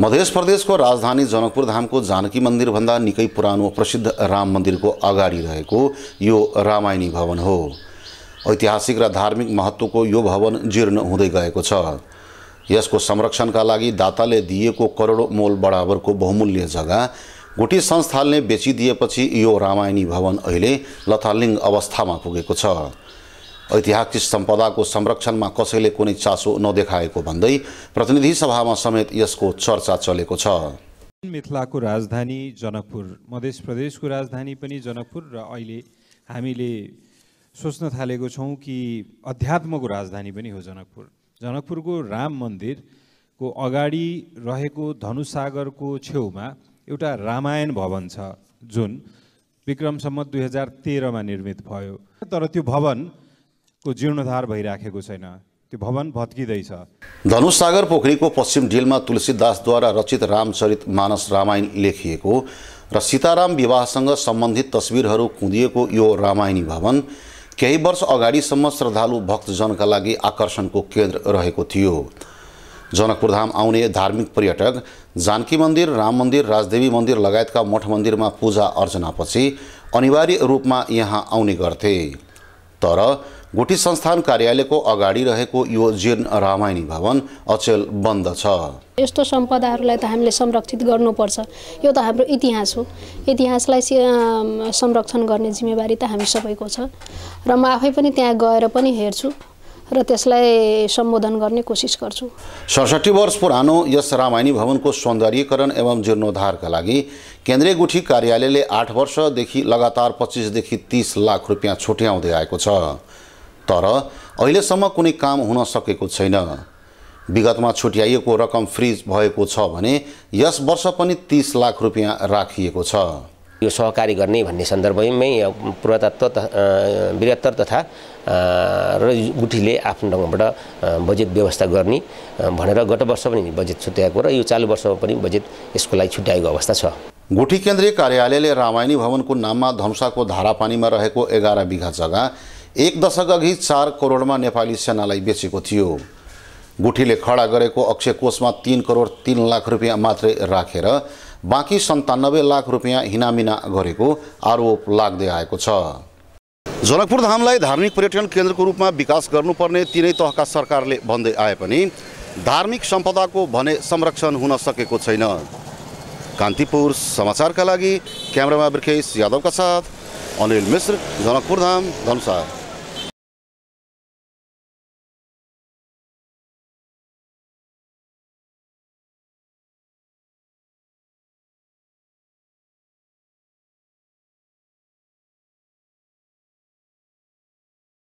मध्य प्रदेशको राजधानी जनकपुरधामको जानकी मन्दिरभन्दा निकै पुरानो प्रसिद्ध राम मन्दिरको अगाडि रहेको यो रामायणी भवन हो ऐतिहासिक र धार्मिक महत्त्वको यो भवन जीर्ण हुँदै गएको छ यसको संरक्षणका लागि दाताले दिएको करोडौँ मोल बराबरको बहुमूल्य जग्गा गुठी संस्थानले बेचिदिएपछि यो रामायणी भवन अहिले लथालिङ्ग अवस्थामा पुगेको छ ऐतिहासिक सम्पदाको संरक्षणमा कसैले कुनै चासो नदेखाएको भन्दै प्रतिनिधि सभामा समेत यसको चर्चा चलेको छ मिथिलाको राजधानी जनकपुर मध्य प्रदेशको राजधानी पनि जनकपुर र अहिले हामीले सोच्न थालेको छौँ कि अध्यात्मको राजधानी पनि हो जनकपुर जनकपुरको राम मन्दिरको अगाडि रहेको धनुसागरको छेउमा एउटा रामायण भवन छ जुन विक्रमसम्म दुई हजार तेह्रमा निर्मित भयो तर त्यो भवन को जीर्णोद्धार भइराखेको छैन त्यो भवन भत्किँदैछ धनुसागर पोखरीको पश्चिम ढिलमा तुलसीदासद्वारा रचित रामचरित मानस रामायण लेखिएको र सीताराम विवाहसँग सम्बन्धित तस्विरहरू कुँदिएको यो रामायणी भवन केही वर्ष अगाडिसम्म श्रद्धालु भक्तजनका लागि आकर्षणको केन्द्र रहेको थियो जनकपुरधाम आउने धार्मिक पर्यटक जानकी मन्दिर राम मन्दिर राजदेवी मन्दिर लगायतका मठ मन्दिरमा पूजा अर्चनापछि अनिवार्य रूपमा यहाँ आउने गर्थे तर गुठी संस्थान कार्यालयको अगाडि रहेको यो जीर्ण रामायणी भवन अचेल बन्द छ यस्तो सम्पदाहरूलाई त हामीले संरक्षित गर्नुपर्छ यो त हाम्रो इतिहास हो इतिहासलाई संरक्षण गर्ने जिम्मेवारी त हामी सबैको छ र म आफै पनि त्यहाँ गएर पनि हेर्छु र त्यसलाई सम्बोधन गर्ने कोसिस गर्छु सडसठी वर्ष पुरानो यस रामायणी भवनको सौन्दर्यीकरण एवं जीर्णोद्धारका लागि केन्द्रीय गुठी कार्यालयले आठ वर्षदेखि लगातार पच्चिसदेखि तिस लाख रुपियाँ छुट्याउँदै आएको छ तर अहिलेसम्म कुनै काम हुन सकेको छैन विगतमा छुट्याइएको रकम फ्रिज भएको छ भने यस वर्ष पनि तिस लाख रुपियाँ राखिएको छ यो सहकारी गर्ने भन्ने सन्दर्भमै पुरातत्व बृहत्तर तथा र गुठीले आफ्नो ढङ्गबाट बजेट व्यवस्था गर्ने भनेर गत वर्ष पनि बजेट छुट्याएको र यो चालु वर्षमा पनि बजेट यसको लागि छुट्याएको अवस्था छ गुठी केन्द्रीय कार्यालयले रामायणी भवनको नाममा धम्साको धारापानीमा रहेको एघार बिघा जग्गा एक दशक अघि चार करोडमा नेपाली सेनालाई बेचेको थियो गुठीले खडा गरेको अक्षय कोषमा तिन करोड तिन लाख रुपियाँ मात्रै राखेर रा। बाँकी सन्तानब्बे लाख रुपियाँ हिनामिना गरेको आरोप लाग्दै आएको छ जनकपुर धामलाई धार्मिक पर्यटन केन्द्रको रूपमा विकास गर्नुपर्ने तिनै तहका सरकारले भन्दै आए पनि धार्मिक सम्पदाको भने संरक्षण हुन सकेको छैन कान्तिपुर समाचारका लागि क्यामेरामा वृकेश यादवका साथ अनिल मिश्र जनकपुर धाम धनुषा